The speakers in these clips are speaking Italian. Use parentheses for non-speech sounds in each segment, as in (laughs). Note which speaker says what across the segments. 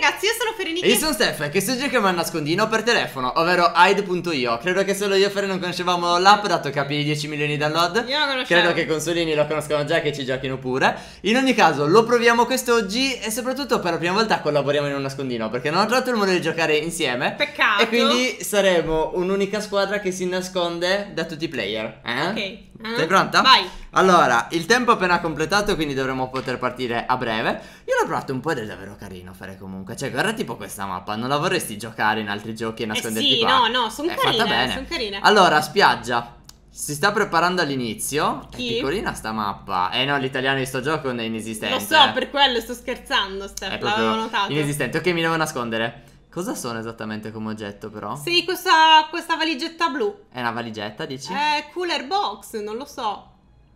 Speaker 1: ragazzi, io sono Ferenica. Io sono
Speaker 2: Steph, che sto giochiamo al nascondino per telefono, ovvero hide.io. Credo che solo io e Fere non conoscevamo l'app, dato che ha più di 10 milioni di download. Io la conoscevo. Credo che i consolini lo conoscano già e che ci giochino pure. In ogni caso, lo proviamo quest'oggi e soprattutto per la prima volta collaboriamo in un nascondino, perché non ho trovato il modo di giocare insieme. Peccato. E quindi saremo un'unica squadra che si nasconde da tutti i player. Eh? Ok. Sei eh? pronta? Vai. Allora, il tempo è appena completato, quindi dovremo poter partire a breve. Io l'ho provato un po' ed è davvero carino fare comunque comunque. Cioè, guarda tipo questa mappa, non la vorresti giocare in altri giochi e eh nasconderti eh sì, qua?
Speaker 1: no, no, sono eh, carine, sono carine. Allora,
Speaker 2: spiaggia. Si sta preparando all'inizio. Chi? È piccolina sta mappa. Eh no, l'italiano di sto gioco è inesistente. Lo so, per
Speaker 1: quello sto scherzando, Steph, l'avevo notato. Inesistente.
Speaker 2: Ok, mi devo nascondere. Cosa sono esattamente come oggetto, però?
Speaker 1: Sì, questa, questa valigetta blu.
Speaker 2: È una valigetta, dici? È
Speaker 1: cooler box, non lo so.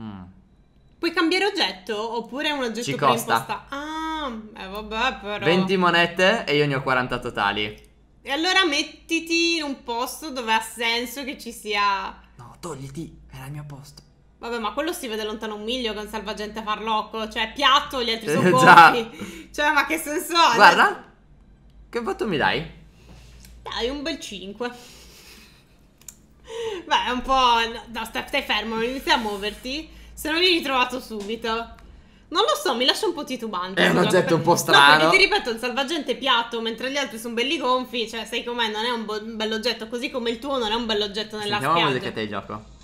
Speaker 1: Mm. Puoi cambiare oggetto oppure è un oggetto Ci costa. Ah, eh vabbè però 20
Speaker 2: monete e io ne ho 40 totali
Speaker 1: E allora mettiti in un posto dove ha senso che ci sia
Speaker 2: No togliti, era il mio posto
Speaker 1: Vabbè, ma quello si vede lontano un miglio con salvagente farlocco. Cioè, piatto, gli altri eh, sono eh, (laughs) Cioè, ma che senso ha? Guarda,
Speaker 2: che voto mi dai?
Speaker 1: Dai, un bel 5. Beh, è un po'... No, stai, fermo, non inizi a muoverti. Se non vieni trovato subito. Non lo so, mi lascia un po' titubante. È un oggetto un po' strano. No, perché ti ripeto, un salvagente piatto, mentre gli altri sono belli gonfi. Cioè, sai com'è? Non è un, bo- un bell'oggetto, così come il tuo non è un bell'oggetto nella Sentiamo spiaggia.
Speaker 2: Sentiamo la musica te gioco.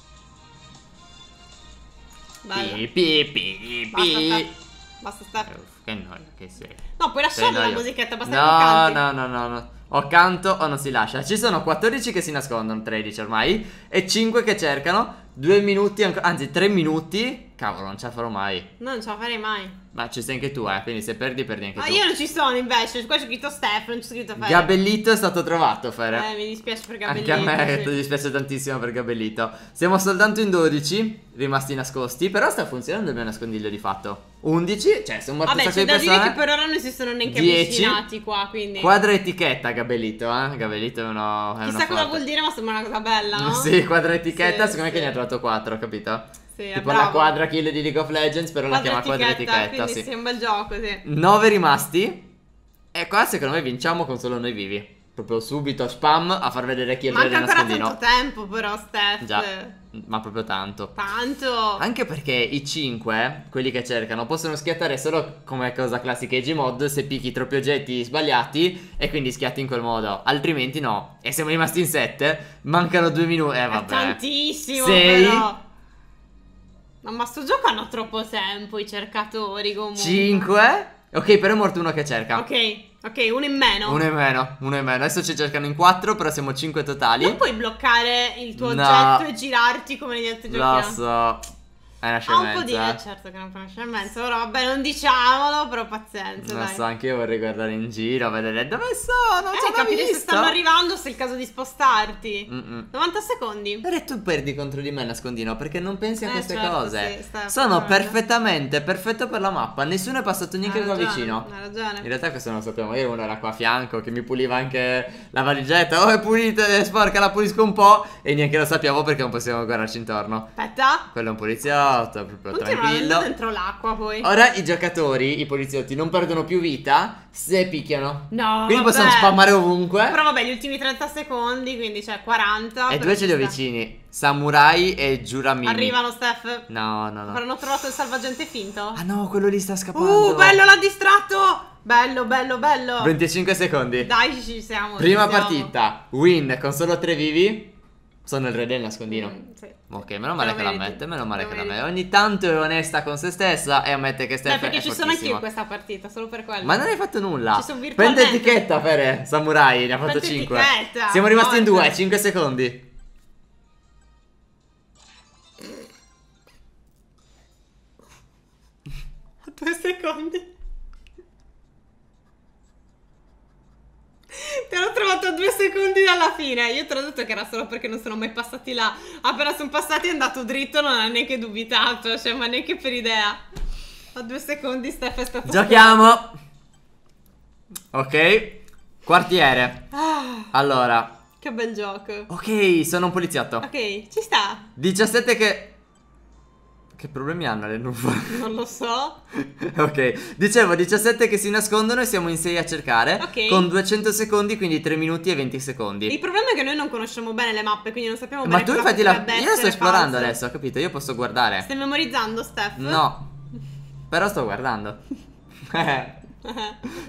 Speaker 1: Bella. Pi, pi, pi, pi. Basta stare. Eh,
Speaker 2: che noia, che sei. No, puoi lasciare la musichetta abbastanza no, no, no, no, no. O canto o non si lascia. Ci sono 14 che si nascondono, 13 ormai, e 5 che cercano. 2 minuti, anzi 3 minuti Cavolo, non ce la farò mai.
Speaker 1: non ce la farei mai.
Speaker 2: Ma ci sei anche tu, eh. Quindi se perdi, perdi anche ah, tu. Ma io
Speaker 1: non ci sono invece. Qua c'è scritto Stefano, non c'è scritto Fere.
Speaker 2: Gabellito è stato trovato, Fere. Eh,
Speaker 1: mi dispiace per Gabellito. Anche a me sì.
Speaker 2: dispiace tantissimo per Gabellito. Siamo soltanto in 12, rimasti nascosti. Però sta funzionando il mio nascondiglio di fatto. 11, cioè sono morti Vabbè, c'è da persone. dire che
Speaker 1: per ora non si sono neanche 10, avvicinati qua, quindi... Quadra
Speaker 2: etichetta Gabellito, eh. Gabellito è uno... È Chissà cosa vuol
Speaker 1: dire, ma sembra una cosa bella, (laughs) no? sì,
Speaker 2: quadra etichetta, sì, secondo sì. me che ne ha trovato 4, capito? Sì, tipo bravo. una quadra kill di League of Legends, però quadra la chiama quadra etichetta. Sì. sì, sembra
Speaker 1: il gioco, sì. 9
Speaker 2: rimasti. E qua secondo me vinciamo con solo noi vivi. Proprio subito spam a far vedere chi è il vero nascondino. Ma tanto
Speaker 1: tempo però, Steph. Già,
Speaker 2: ma proprio tanto.
Speaker 1: Tanto.
Speaker 2: Anche perché i 5, quelli che cercano, possono schiattare solo come cosa classica e mod se picchi troppi oggetti sbagliati e quindi schiatti in quel modo. Altrimenti no. E siamo rimasti in 7, mancano 2 minuti. Eh vabbè. È tantissimo
Speaker 1: 6, però ma sto gioco hanno troppo tempo i cercatori comunque.
Speaker 2: 5? Ok, però è morto uno che cerca. Ok,
Speaker 1: ok, uno in meno. Uno in
Speaker 2: meno, uno in meno. Adesso ci cercano in 4, però siamo 5 totali. Non puoi
Speaker 1: bloccare il tuo no. oggetto e girarti come negli altri giochi. Lo
Speaker 2: so. È una scemenza. Ah, un po' di... Eh,
Speaker 1: certo che non fa una scemenza, però vabbè, non diciamolo, però pazienza, Non dai. so,
Speaker 2: anche io vorrei guardare in giro, vedere dove
Speaker 1: sono, eh, capire visto. se stanno arrivando, se è il caso di spostarti. Mm -mm. 90
Speaker 2: secondi. Però tu perdi contro di me, nascondino, perché non pensi a eh, queste certo, cose. Sì, sono perfettamente, perfetto per la mappa, nessuno è passato neanche qua vicino. Hai ragione. In realtà questo non lo sappiamo, io uno era qua a fianco che mi puliva anche la valigetta, oh è pulita, è sporca, la pulisco un po' e neanche lo sappiamo perché non possiamo guardarci intorno. Aspetta. Quello è un poliziotto esatto, proprio Continuando tranquillo. dentro
Speaker 1: l'acqua poi. Ora i
Speaker 2: giocatori, i poliziotti, non perdono più vita se picchiano.
Speaker 1: No, Quindi vabbè. possiamo spammare ovunque. Però vabbè, gli ultimi 30 secondi, quindi cioè 40. E due ce li ho
Speaker 2: vicini. Samurai e Giuramini. Arrivano, Steph. No, no, no. Però
Speaker 1: hanno trovato il salvagente finto. Ah no, quello lì sta uh, scappando. Uh, bello, l'ha distratto. Bello, bello, bello.
Speaker 2: 25 secondi.
Speaker 1: Dai, ci siamo. Prima ci siamo.
Speaker 2: partita. Win con solo tre vivi. Sono il re del nascondino. Mm, sì. Ok, meno male che la mette, meno male che la mette. Ogni tanto è onesta con se stessa e ammette che stai Steph Eh, perché ci sono anch'io in questa
Speaker 1: partita, solo per quello. Ma non hai
Speaker 2: fatto nulla. Ci sono virtualmente. Prende etichetta, Fere, Samurai, ne ha fatto Pente 5. Etichetta. Siamo rimasti Morte. in 2, 5 secondi.
Speaker 1: A (laughs) secondi. secondi dalla fine. Io ho tradotto che era solo perché non sono mai passati là. Appena sono passati è andato dritto, non ha neanche dubitato, cioè, ma neanche per idea. A due secondi Steph è stato... Giochiamo!
Speaker 2: Ok, quartiere. Ah. Allora...
Speaker 1: Che bel gioco.
Speaker 2: Ok, sono un poliziotto. Ok, ci sta. 17 che... Che problemi hanno le nuvole?
Speaker 1: (laughs) Non lo so.
Speaker 2: (laughs) ok, dicevo 17 che si nascondono e siamo in 6 a cercare. Ok. Con 200 secondi, quindi 3 minuti e 20 secondi. Il
Speaker 1: problema è che noi non conosciamo bene le mappe, quindi non sappiamo Ma bene. Ma tu infatti la. Io sto esplorando false. adesso,
Speaker 2: ho capito? Io posso guardare. Stai
Speaker 1: memorizzando, Steph?
Speaker 2: No. (laughs) Però sto guardando. Eh.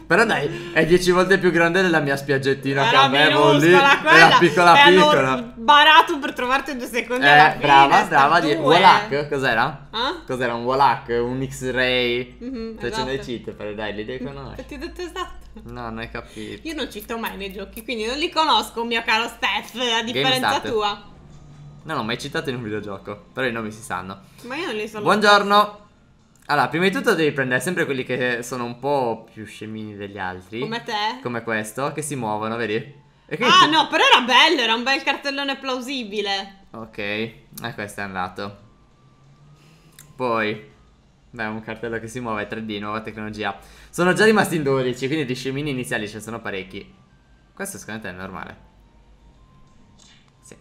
Speaker 2: Però dai, è dieci volte più grande della mia spiaggettina era che avevo lì. Era piccola e piccola. Hanno
Speaker 1: barato per trovarti due secondi eh, alla fine. Brava, brava. Di... Wallach,
Speaker 2: cos'era? Eh? Cos'era un Wallach, un X-Ray? Mm-hmm, Facendo cioè, esatto. i cheat, però dai, li devi conoscere. Ti
Speaker 1: ho detto esatto.
Speaker 2: No, non hai capito.
Speaker 1: Io non cito mai nei giochi, quindi non li conosco, mio caro Steph, a differenza tua. No,
Speaker 2: non l'ho mai citato in un videogioco, però i nomi si sanno.
Speaker 1: Ma io non li so. Buongiorno.
Speaker 2: Allora, prima di tutto devi prendere sempre quelli che sono un po' più scemini degli altri. Come te? Come questo, che si muovono, vedi? Ah, ti...
Speaker 1: no, però era bello, era un bel cartellone plausibile.
Speaker 2: Ok, e eh, questo è andato. Poi, beh, un cartello che si muove, 3D, nuova tecnologia. Sono già rimasti in 12, quindi di scemini iniziali ce ne sono parecchi. Questo secondo te è normale. Sì,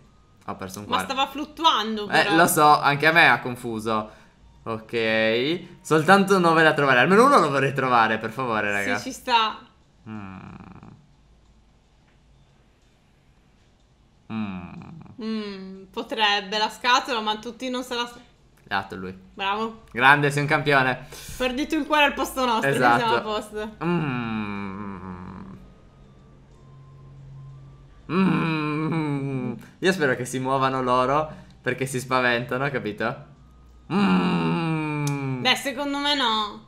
Speaker 2: ho perso un cuore. Ma stava
Speaker 1: fluttuando, eh, però. Eh, lo
Speaker 2: so, anche a me ha confuso. Ok. Soltanto 9 da trovare. Almeno uno lo vorrei trovare, per favore, ragazzi. Sì, ci sta. Mm. Mm.
Speaker 1: Mm, potrebbe la scatola, ma tutti non se la... Dato esatto, lui. Bravo.
Speaker 2: Grande, sei un campione.
Speaker 1: Perdito il cuore al posto nostro. Esatto. Siamo a posto.
Speaker 2: Mm. Mm. Io spero che si muovano loro perché si spaventano, capito? Mmm. Beh,
Speaker 1: secondo me no.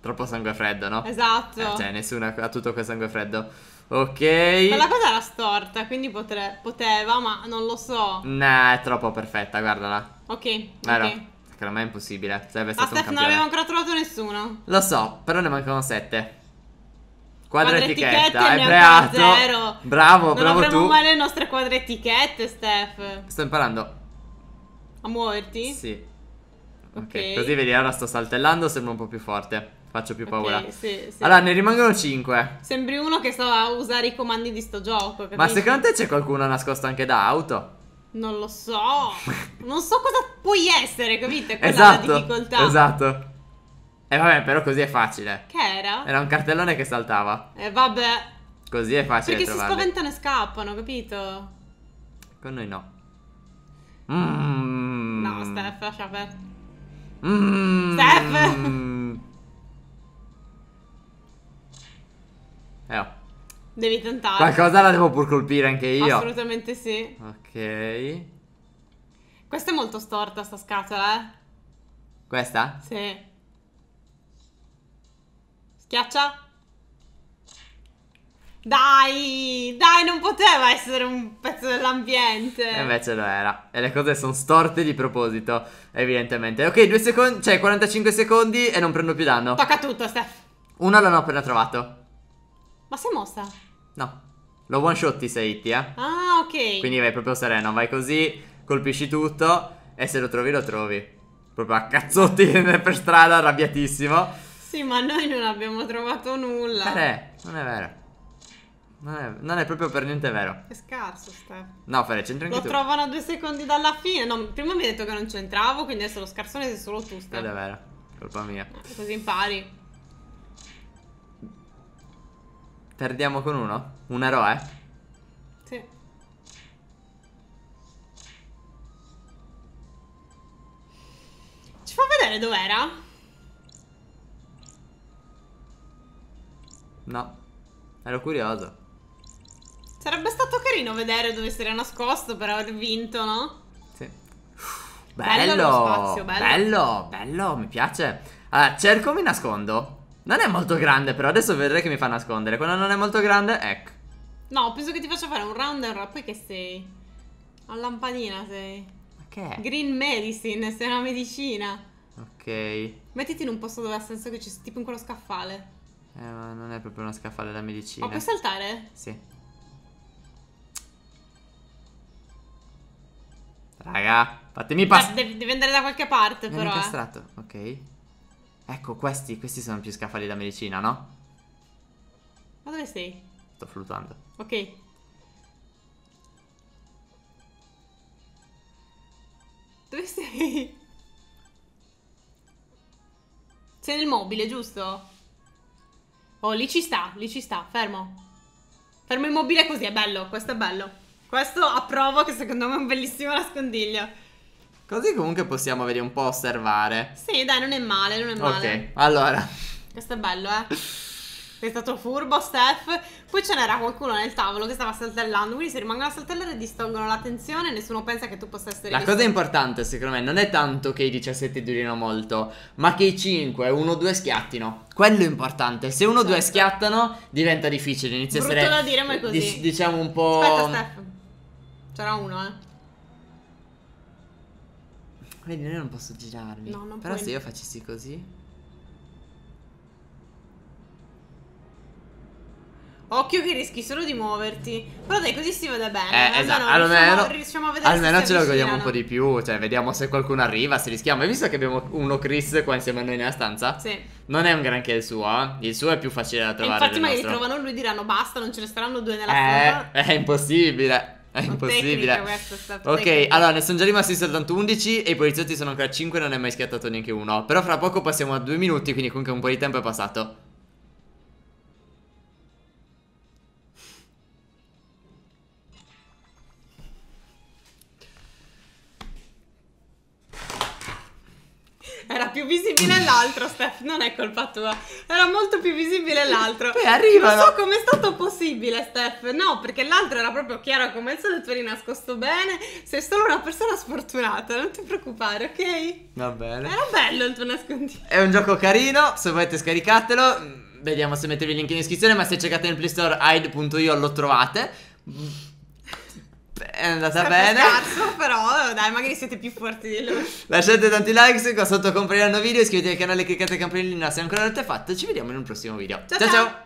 Speaker 2: Troppo sangue freddo, no?
Speaker 1: Esatto. Eh, cioè,
Speaker 2: nessuno ha tutto quel sangue freddo. Ok. Quella cosa
Speaker 1: era storta, quindi potre, poteva, ma non lo so.
Speaker 2: Nah, è troppo perfetta, guardala.
Speaker 1: Ok. Vero. Okay.
Speaker 2: Secondo me è impossibile. Sarebbe ah, stato Steph, un campione. non avevo
Speaker 1: ancora trovato nessuno.
Speaker 2: Lo so, però ne mancano sette. Quadra etichetta, hai creato. Zero. Bravo, non bravo tu. Non avremo mai
Speaker 1: le nostre quadre etichette, Steph.
Speaker 2: Sto imparando.
Speaker 1: A muoverti? Sì. Okay. ok, così vedi,
Speaker 2: ora sto saltellando, sembra un po' più forte. Faccio più paura. Okay, sì, sì. Allora, ne rimangono 5.
Speaker 1: Sembri uno che sa usare i comandi di sto gioco. Capisci? Ma secondo
Speaker 2: te c'è qualcuno nascosto anche da auto?
Speaker 1: Non lo so. non so cosa puoi essere, capite? Quella esatto, la difficoltà.
Speaker 2: Esatto. E eh, vabbè, però così è facile. Che
Speaker 1: era? Era
Speaker 2: un cartellone che saltava. E eh, vabbè. Così è facile. Perché trovarli. si
Speaker 1: spaventano e scappano, capito?
Speaker 2: Con noi no. Mm. No, Steph,
Speaker 1: lascia aperto.
Speaker 2: Mm. Steph! Eh, oh.
Speaker 1: Devi tentare. Qualcosa
Speaker 2: la devo pur colpire anche io.
Speaker 1: Assolutamente sì.
Speaker 2: Ok.
Speaker 1: Questa è molto storta, sta scatola, eh. Questa? Sì. Schiaccia. Dai, dai, non poteva essere un pezzo dell'ambiente. E
Speaker 2: invece lo era. E le cose sono storte di proposito, evidentemente. Ok, due secondi, cioè 45 secondi e non prendo più danno. Tocca tutto, Steph. Una l'hanno appena trovato. Ma sei mossa? No. Lo one shotti se hitti, eh.
Speaker 1: Ah, ok. Quindi
Speaker 2: vai proprio sereno, vai così, colpisci tutto e se lo trovi lo trovi. Proprio a cazzotti (laughs) per strada, arrabbiatissimo.
Speaker 1: Sì, ma noi non abbiamo trovato nulla. Eh,
Speaker 2: non è vero. Non è, non è, proprio per niente vero.
Speaker 1: È scarso, Steph.
Speaker 2: No, Fere, c'entra anche lo tu. Lo
Speaker 1: trovano a due secondi dalla fine. No, prima mi hai detto che non c'entravo, quindi adesso lo scarsone sei solo tu, Steph. Ed è
Speaker 2: vero, colpa mia. Eh, così
Speaker 1: impari.
Speaker 2: Perdiamo con uno? Un eroe?
Speaker 1: Sì. Ci fa vedere dov'era?
Speaker 2: No. Ero curioso.
Speaker 1: Sarebbe stato carino vedere dove si era nascosto per aver vinto, no?
Speaker 2: Sì. Bello, bello, spazio, bello. bello, bello, mi piace. Allora, cerco, mi nascondo. Non è molto grande, però adesso vedrai che mi fa nascondere. Quando non è molto grande, ecco.
Speaker 1: No, penso che ti faccia fare un round and poi che sei... A lampadina sei. Ma che è? Green medicine, sei una medicina.
Speaker 2: Ok.
Speaker 1: Mettiti in un posto dove ha senso che ci sia tipo in quello scaffale.
Speaker 2: Eh, ma non è proprio uno scaffale da medicina. Ma puoi saltare? Sì. Raga, fatemi passare.
Speaker 1: Devi, devi andare da qualche parte, Mi però. Eh. incastrato,
Speaker 2: eh. ok. Ecco, questi, questi sono più scaffali da medicina, no?
Speaker 1: Ma dove sei? Sto flutando. Ok. Dove sei? Sei nel mobile, giusto? Oh, lì ci sta, lì ci sta, fermo. Fermo il mobile così, è bello, questo è bello. Questo approvo che secondo me è un bellissimo nascondiglio.
Speaker 2: Così comunque possiamo vedere un po' osservare.
Speaker 1: Sì, dai, non è male, non è male.
Speaker 2: Ok, allora.
Speaker 1: Questo è bello, eh. Sei stato furbo, Steph. Poi ce n'era qualcuno nel tavolo che stava saltellando. Quindi se rimangono a saltellare distolgono l'attenzione. Nessuno pensa che tu possa essere. La visto. cosa
Speaker 2: importante, secondo me, non è tanto che i 17 durino molto, ma che i 5, 1, 2 schiattino. Quello è importante. Se 1, 2 certo. schiattano, diventa difficile. Inizia Brutto a essere. da dire, ma è così. Dic diciamo un po'. Aspetta,
Speaker 1: Steph. C'era uno, eh.
Speaker 2: Vedi, io non posso girarmi. No, non Però puoi... se io facessi così.
Speaker 1: Occhio che rischi solo di muoverti. Però dai, così si vede bene. Eh, esatto. Almeno, riusciamo, a vedere almeno ce lo godiamo un po'
Speaker 2: di più. Cioè, vediamo se qualcuno arriva, se rischiamo. Hai visto che abbiamo uno Chris qua insieme a noi nella stanza? Sì. Non è un granché il suo, eh? Il suo è più facile da trovare. E infatti, magari nostro. trovano
Speaker 1: lui diranno basta, non ce ne saranno due nella eh,
Speaker 2: stanza. È impossibile. È impossibile. Ok, allora ne sono già rimasti soltanto 11 e i poliziotti sono ancora 5 e non è mai schiattato neanche uno. Però fra poco passiamo a 2 minuti, quindi comunque un po' di tempo è passato.
Speaker 1: visibile l'altro, Steph, non è colpa tua. Era molto più visibile l'altro. Poi arriva. Non so com'è stato possibile, Steph. No, perché l'altro era proprio chiaro come il sole, tu eri nascosto bene. Sei solo una persona sfortunata, non ti preoccupare, ok?
Speaker 2: Va bene. Era bello
Speaker 1: il tuo nascondino.
Speaker 2: È un gioco carino, se volete scaricatelo. Vediamo se mettevi il link in descrizione, ma se cercate nel Play Store hide.io lo trovate è andata Sempre bene.
Speaker 1: Scarso, però dai, magari siete più forti di loro.
Speaker 2: Lasciate tanti like, qua sotto compariranno video, iscrivetevi al canale, cliccate campanellina se ancora non l'avete fatto. Ci vediamo in un prossimo video. ciao! ciao. ciao. ciao.